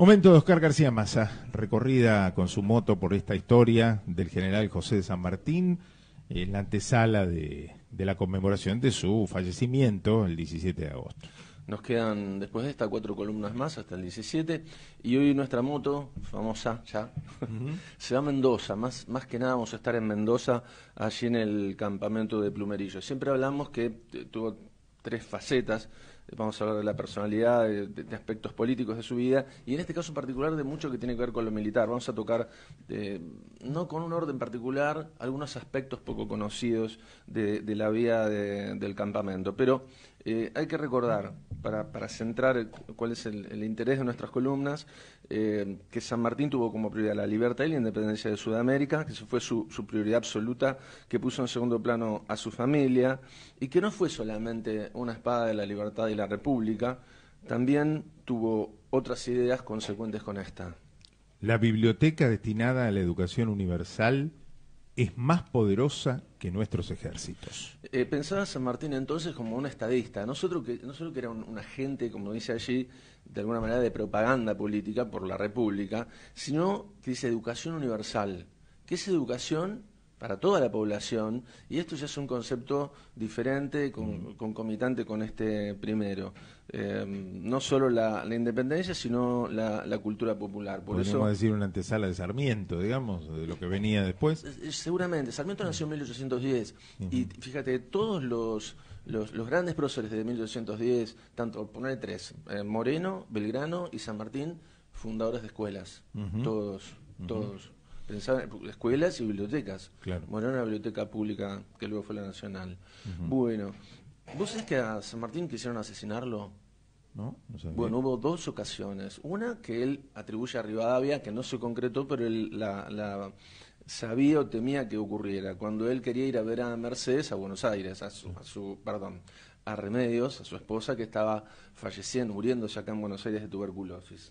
Momento de Oscar García Massa, recorrida con su moto por esta historia del general José de San Martín, en eh, la antesala de, la conmemoración de su fallecimiento el 17 de agosto. Nos quedan después de esta cuatro columnas más hasta el 17 y hoy nuestra moto famosa ya se va a Mendoza, más, más que nada vamos a estar en Mendoza allí en el campamento de Plumerillo. Siempre hablamos que tuvo tres facetas, vamos a hablar de la personalidad, de, aspectos políticos de su vida, y en este caso en particular de mucho que tiene que ver con lo militar. Vamos a tocar, eh, no con un orden particular, algunos aspectos poco conocidos de, la vida del campamento, pero eh, hay que recordar, para, centrar cuál es el, interés de nuestras columnas, eh, que San Martín tuvo como prioridad la libertad y la independencia de Sudamérica, que fue su, prioridad absoluta, que puso en segundo plano a su familia, y que no fue solamente una espada de la libertad y la la República, también tuvo otras ideas consecuentes con esta. La biblioteca destinada a la educación universal es más poderosa que nuestros ejércitos. Eh, pensaba San Martín entonces como un estadista, no solo que, no que era un, agente, como dice allí, de alguna manera de propaganda política por la República, sino que dice educación universal, ¿Qué es educación para toda la población, y esto ya es un concepto diferente, mm. concomitante con este primero. Em, no solo la, independencia, sino la, cultura popular. Por Podríamos a decir una antesala de Sarmiento, digamos, de lo que venía después. Eh, eh, seguramente, Sarmiento nació en 1810, y fíjate, todos los, los, grandes próceres de 1810, tanto, poner tres, eh, Moreno, Belgrano y San Martín, fundadores de escuelas, todos, todos escuelas y bibliotecas. Claro. era una biblioteca pública que luego fue la nacional. Bueno, ¿vos sabés que a San Martín quisieron asesinarlo? No, Bueno, hubo dos ocasiones. Una que él atribuye a Rivadavia, que no se concretó, pero él la, sabía o temía que ocurriera. Cuando él quería ir a ver a Mercedes a Buenos Aires, a su, perdón, a Remedios, a su esposa que estaba falleciendo, muriéndose acá en Buenos Aires de tuberculosis.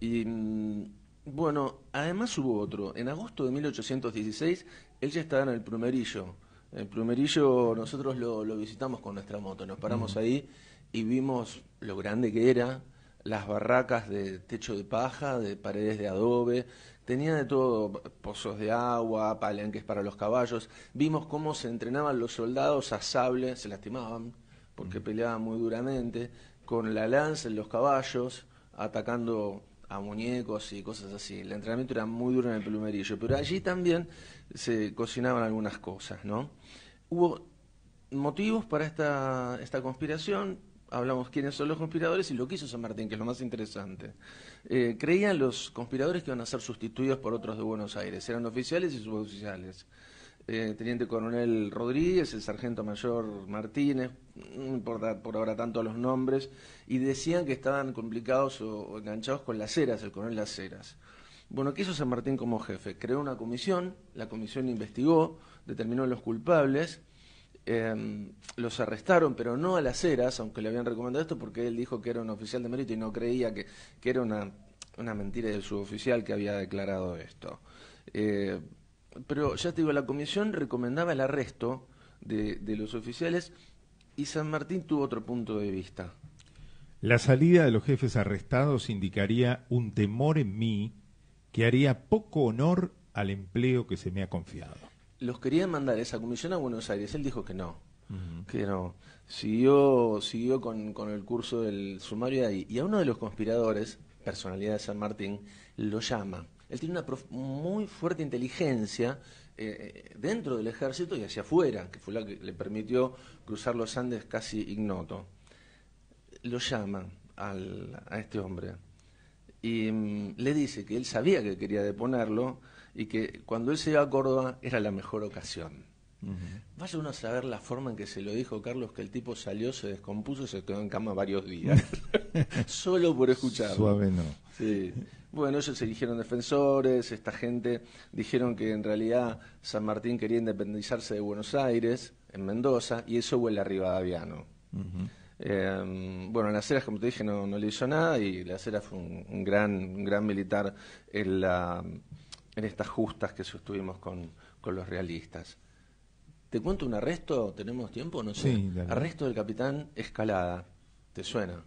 Y mm, bueno, además hubo otro. En agosto de 1816, él ya estaba en el Plumerillo. El Plumerillo nosotros lo, visitamos con nuestra moto, nos paramos mm. ahí y vimos lo grande que era, las barracas de techo de paja, de paredes de adobe, tenía de todo, pozos de agua, palenques para los caballos, vimos cómo se entrenaban los soldados a sable, se lastimaban porque mm. peleaban muy duramente, con la lanza en los caballos, atacando a muñecos y cosas así. El entrenamiento era muy duro en el plumerillo, pero allí también se cocinaban algunas cosas, ¿no? Hubo motivos para esta, esta conspiración, hablamos quiénes son los conspiradores y lo que hizo San Martín, que es lo más interesante. Eh, creían los conspiradores que iban a ser sustituidos por otros de Buenos Aires, eran oficiales y suboficiales. Eh, teniente coronel Rodríguez, el sargento mayor Martínez, por ahora tanto los nombres, y decían que estaban complicados o, enganchados con las ceras el coronel Las Heras. Bueno, ¿qué hizo San Martín como jefe? Creó una comisión, la comisión investigó, determinó los culpables, em, los arrestaron, pero no a las Heras, aunque le habían recomendado esto, porque él dijo que era un oficial de mérito y no creía que, era una, mentira del suboficial que había declarado esto. Eh, pero ya te digo, la comisión recomendaba el arresto de, los oficiales y San Martín tuvo otro punto de vista. La salida de los jefes arrestados indicaría un temor en mí que haría poco honor al empleo que se me ha confiado. Los quería mandar esa comisión a Buenos Aires. Él dijo que no, que no. Siguió, siguió con, el curso del sumario ahí. Y a uno de los conspiradores, personalidad de San Martín, lo llama él tiene una muy fuerte inteligencia eh, eh, dentro del ejército y hacia afuera, que fue la que le permitió cruzar los Andes casi ignoto. Lo llama a este hombre y mm, le dice que él sabía que quería deponerlo y que cuando él se iba a Córdoba era la mejor ocasión. Vaya uno a saber la forma en que se lo dijo Carlos, que el tipo salió, se descompuso y se quedó en cama varios días. Solo por escucharlo. Suave no. Bueno, ellos eligieron defensores, esta gente dijeron que en realidad San Martín quería independizarse de Buenos Aires, en Mendoza, y eso huele a Rivadaviano. Em, bueno, Las Heras, como te dije, no, le hizo nada y Las Heras fue un, gran, gran militar en, la, en estas justas que sostuvimos con, los realistas. ¿Te cuento un arresto? ¿Tenemos tiempo? No sé. arresto del capitán Escalada. ¿Te suena?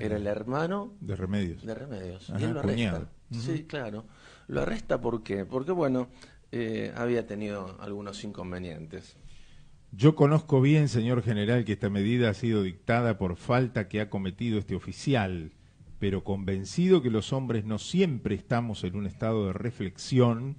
Era el hermano de Remedios. De Remedios. lo arresta. Sí, claro. Lo arresta porque, porque bueno, eh, había tenido algunos inconvenientes. Yo conozco bien, señor general, que esta medida ha sido dictada por falta que ha cometido este oficial, pero convencido que los hombres no siempre estamos en un estado de reflexión,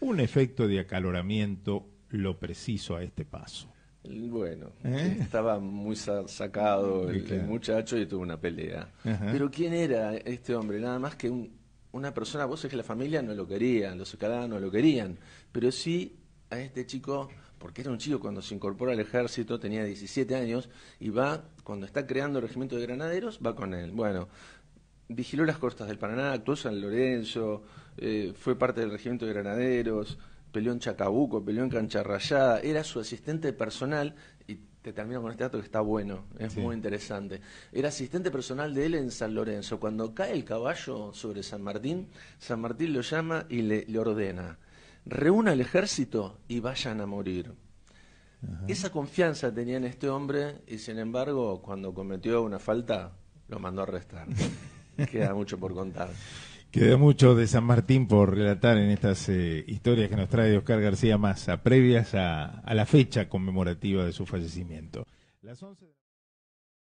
un efecto de acaloramiento lo preciso a este paso. Bueno, ¿Eh? estaba muy sacado el, muchacho y tuvo una pelea. Pero ¿quién era este hombre? Nada más que una persona, vos es que la familia no lo quería, los escaladas no lo querían, pero sí a este chico, porque era un chico cuando se incorpora al ejército, tenía 17 años, y va, cuando está creando el regimiento de granaderos, va con él. Bueno, vigiló las costas del Paraná, actuó San Lorenzo, eh, fue parte del regimiento de granaderos, peleó en Chacabuco, peleó en Cancha era su asistente personal, y te termino con este dato que está bueno, es muy interesante. Era asistente personal de él en San Lorenzo. Cuando cae el caballo sobre San Martín, San Martín lo llama y le, ordena, reúna al ejército y vayan a morir. Esa confianza tenía en este hombre y sin embargo cuando cometió una falta lo mandó a arrestar. Queda mucho por contar. Queda mucho de San Martín por relatar en estas eh, historias que nos trae Oscar García Massa, previas a, la fecha conmemorativa de su fallecimiento. Las 11...